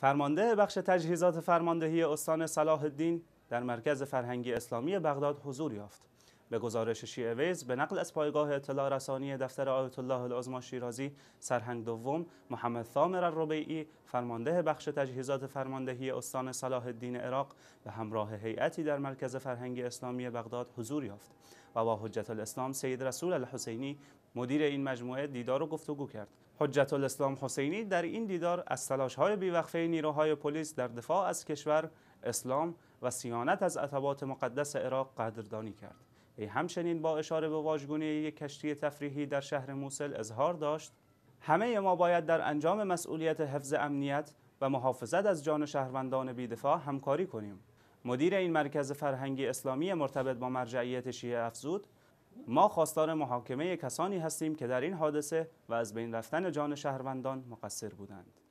فرمانده بخش تجهیزات فرماندهی استان صلاح الدین در مرکز فرهنگی اسلامی بغداد حضور یافت. به گزارش شیعه ویز به نقل از پایگاه اطلاع رسانی دفتر آیت الله العظما شیرازی سرهنگ دوم محمد ثامر الربیعی فرمانده بخش تجهیزات فرماندهی استان صلاح الدین عراق به همراه هیئتی در مرکز فرهنگی اسلامی بغداد حضور یافت و با حجت الاسلام سید رسول الحسینی مدیر این مجموعه دیدار و گفتگو کرد حجت الاسلام حسینی در این دیدار از های بیوقفه نیروهای پلیس در دفاع از کشور اسلام و سیانت از عتبات مقدس عراق قدردانی کرد همچنین با اشاره به واژگونی یک کشتی تفریحی در شهر موسل اظهار داشت همه ما باید در انجام مسئولیت حفظ امنیت و محافظت از جان شهروندان بیدفاع همکاری کنیم مدیر این مرکز فرهنگی اسلامی مرتبط با مرجعیت شیعه افزود ما خواستار محاکمه کسانی هستیم که در این حادثه و از بین رفتن جان شهروندان مقصر بودند